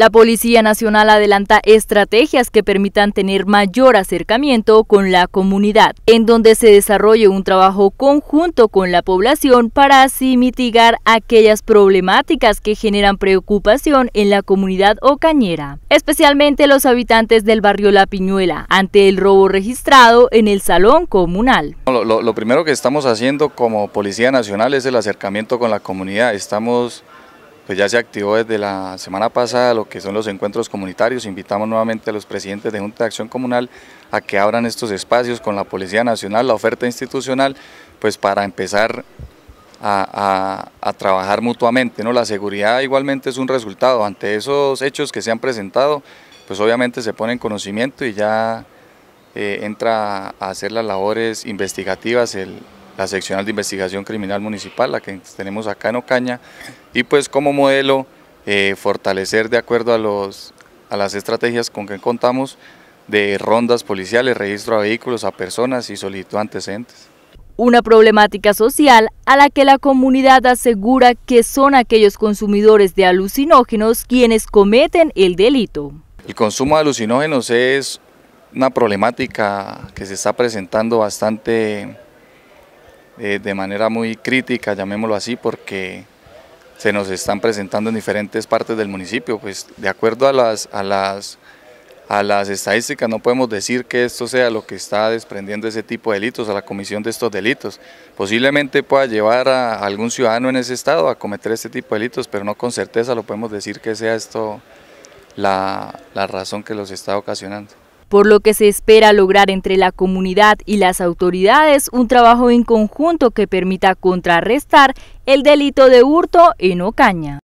La Policía Nacional adelanta estrategias que permitan tener mayor acercamiento con la comunidad, en donde se desarrolle un trabajo conjunto con la población para así mitigar aquellas problemáticas que generan preocupación en la comunidad ocañera, especialmente los habitantes del barrio La Piñuela, ante el robo registrado en el salón comunal. Lo, primero que estamos haciendo como Policía Nacional es el acercamiento con la comunidad. Estamos pues ya se activó desde la semana pasada lo que son los encuentros comunitarios. Invitamos nuevamente a los presidentes de Junta de Acción Comunal a que abran estos espacios con la Policía Nacional, la oferta institucional, pues para empezar a, trabajar mutuamente. ¿no? La seguridad igualmente es un resultado. Ante esos hechos que se han presentado, pues obviamente se pone en conocimiento y ya eh, entra a hacer las labores investigativas el, la seccional de investigación criminal municipal, la que tenemos acá en Ocaña, y pues como modelo eh, fortalecer de acuerdo a, los, a las estrategias con que contamos de rondas policiales, registro a vehículos, a personas y solicitud antecedentes. Una problemática social a la que la comunidad asegura que son aquellos consumidores de alucinógenos quienes cometen el delito. El consumo de alucinógenos es una problemática que se está presentando bastante eh, de manera muy crítica, llamémoslo así, porque se nos están presentando en diferentes partes del municipio. Pues de acuerdo a las, a las, a las estadísticas no podemos decir que esto sea lo que está desprendiendo ese tipo de delitos, a la comisión de estos delitos. Posiblemente pueda llevar a algún ciudadano en ese estado a cometer este tipo de delitos, pero no con certeza lo podemos decir que sea esto la razón que los está ocasionando por lo que se espera lograr entre la comunidad y las autoridades un trabajo en conjunto que permita contrarrestar el delito de hurto en Ocaña.